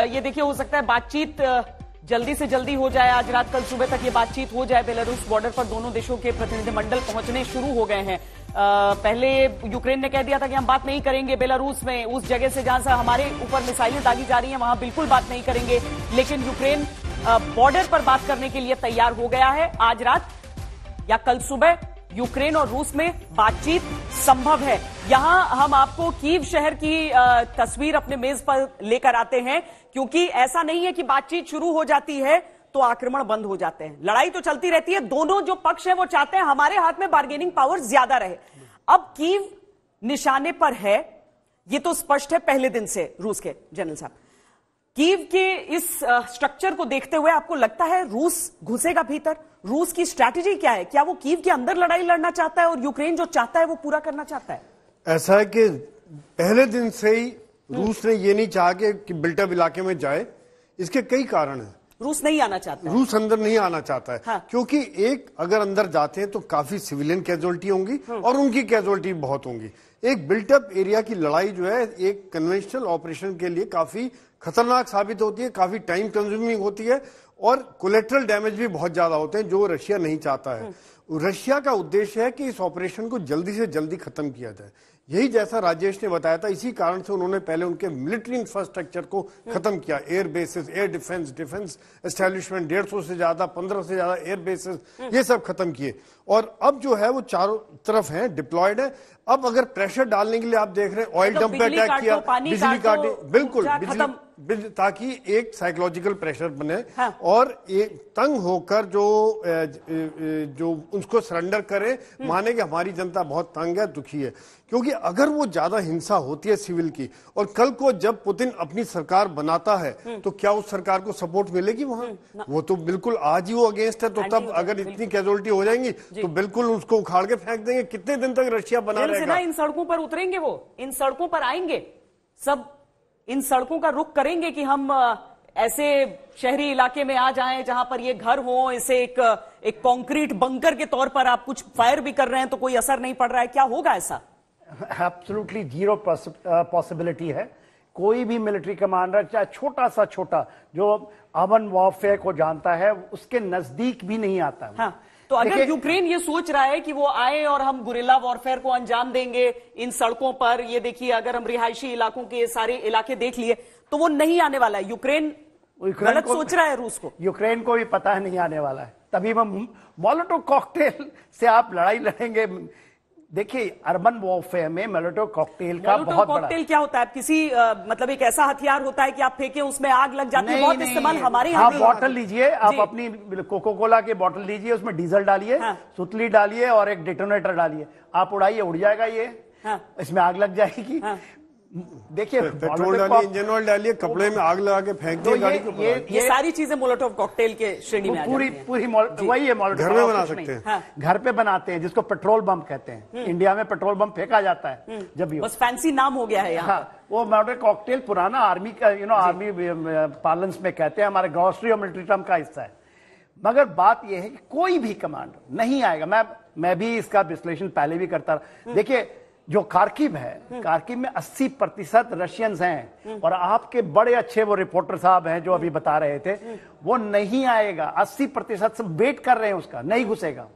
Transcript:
ये देखिए हो सकता है बातचीत जल्दी से जल्दी हो जाए आज रात कल सुबह तक ये बातचीत हो जाए बेलारूस बॉर्डर पर दोनों देशों के प्रतिनिधिमंडल पहुंचने शुरू हो गए हैं आ, पहले यूक्रेन ने कह दिया था कि हम बात नहीं करेंगे बेलारूस में उस जगह से जहां से हमारे ऊपर मिसाइलें दागी जा रही हैं वहां बिल्कुल बात नहीं करेंगे लेकिन यूक्रेन बॉर्डर पर बात करने के लिए तैयार हो गया है आज रात या कल सुबह यूक्रेन और रूस में बातचीत संभव है यहां हम आपको कीव शहर की तस्वीर अपने मेज पर लेकर आते हैं क्योंकि ऐसा नहीं है कि बातचीत शुरू हो जाती है तो आक्रमण बंद हो जाते हैं लड़ाई तो चलती रहती है दोनों जो पक्ष है वो चाहते हैं हमारे हाथ में बार्गेनिंग पावर ज्यादा रहे अब कीव निशाने पर है ये तो स्पष्ट है पहले दिन से रूस के जनरल साहब कीव के इस स्ट्रक्चर को देखते हुए आपको लगता है रूस घुसेगा भीतर रूस की स्ट्रैटेजी क्या है क्या वो कीव के अंदर लड़ाई लड़ना चाहता है और यूक्रेन जो चाहता है वो पूरा करना चाहता है ऐसा है कि पहले दिन से ही रूस ने ये नहीं चाहा कि, कि बिल्टअप इलाके में जाए इसके कई कारण हैं रूस नहीं आना चाहता रूस अंदर नहीं आना चाहता है हाँ। क्योंकि एक अगर अंदर जाते हैं तो काफी सिविलियन कैजुअलिटी होंगी हाँ। और उनकी कैजुअलिटी बहुत होंगी एक बिल्टअप एरिया की लड़ाई जो है एक कन्वेंशनल ऑपरेशन के लिए काफी खतरनाक साबित होती है काफी टाइम कंज्यूमिंग होती है और कोलेट्रल डैमेज भी बहुत ज्यादा होते हैं जो रशिया नहीं चाहता है हम्म। रशिया का उद्देश्य है कि इस ऑपरेशन को जल्दी से जल्दी खत्म किया जाए यही जैसा राजेश ने बताया था इसी कारण से उन्होंने पहले उनके मिलिट्री इंफ्रास्ट्रक्चर को हम्म। खत्म किया air bases air defence defence establishment डेढ़ सौ से ज्यादा पंद्रह से ज्यादा एयर बेसिस हम्म। ये सब खत्म किए और अब जो है वो चारों तरफ है डिप्लॉयड है अब अगर प्रेशर डालने के लिए आप देख रहे हैं ऑयल डंप पे अटैक किया बिजली काटे बिल्कुल बिजली ताकि एक साइकोलॉजिकल प्रेशर बने हाँ। और एक तंग होकर जो जो उसको सरेंडर करे हम्म। माने कि हमारी जनता बहुत तंग है दुखी है क्योंकि अगर वो ज्यादा हिंसा होती है सिविल की और कल को जब पुतिन अपनी सरकार बनाता है हम्म। तो क्या उस सरकार को सपोर्ट मिलेगी वहां हम्म, वो तो बिल्कुल आज ही वो अगेंस्ट है तो तब अगर इतनी कैजुअलिटी हो जाएंगी तो बिल्कुल उसको उखाड़ के फेंक देंगे कितने दिन तक रशिया बना रहेगा इन सड़कों पर उतरेंगे वो इन सड़कों पर आएंगे सब इन सड़कों का रुख करेंगे कि हम ऐसे शहरी इलाके में आ जाएं जहां पर ये घर हो इसे एक एक कंक्रीट बंकर के तौर पर आप कुछ फायर भी कर रहे हैं तो कोई असर नहीं पड़ रहा है क्या होगा ऐसा एब्सोल्युटली जीरो पॉसिबिलिटी है कोई भी मिलिट्री कमांडर चाहे छोटा सा छोटा जो अमन वॉफेयर को जानता है उसके नजदीक भी नहीं आता हाँ. तो अगर यूक्रेन ये सोच रहा है कि वो आए और हम गुरेला वॉरफेयर को अंजाम देंगे इन सड़कों पर ये देखिए अगर हम रिहायशी इलाकों के सारे इलाके देख लिए तो वो नहीं आने वाला है यूक्रेन गलत सोच रहा है रूस को यूक्रेन को भी पता है नहीं आने वाला है तभी हम मॉलोटो कॉकटेल से आप लड़ाई लड़ेंगे देखिए अर्बन वॉरफेयर में मेलोटो कॉकटेल का बहुत कॉकटेल क्या होता है किसी आ, मतलब एक ऐसा हथियार होता है कि आप फेंके उसमें आग लग जाती है बहुत इस्तेमाल हमारे आप बॉटल हाँ, लीजिए आप अपनी कोको कोला के बॉटल लीजिए उसमें डीजल डालिए हाँ। सुतली डालिए और एक डिटोनेटर डालिए आप उड़ाइए उड़ जाएगा ये हाँ। इसमें आग लग जाएगी हाँ। देखिए पेट्रोल डालिए इंजन ऑयल डालिए कपड़े में आग लगा के फेंक दिए तो गाड़ी के ये, ये सारी चीजें मोलोटोव कॉकटेल के श्रेणी में पूरी पूरी वही है मोलोटोव घर में बना सकते हैं हाँ। घर पे बनाते हैं जिसको पेट्रोल बम कहते हैं हम्म। इंडिया में पेट्रोल बम फेंका जाता है हम्म। जब भी बस फैंसी नाम हो गया है यहाँ हाँ, वो मॉडर्न कॉकटेल पुराना आर्मी का यू नो आर्मी पार्लेंस में कहते हैं हमारे ग्रॉसरी और मिलिट्री टर्म का हिस्सा है मगर बात यह है कि कोई भी कमांडर नहीं आएगा मैं मैं भी इसका विश्लेषण पहले भी करता रहा हम्म। देखिए जो कार्किव है कार्किव में 80 प्रतिशत रशियंस हैं और आपके बड़े अच्छे वो रिपोर्टर साहब हैं जो अभी बता रहे थे वो नहीं आएगा 80 प्रतिशत से वेट कर रहे हैं उसका नहीं घुसेगा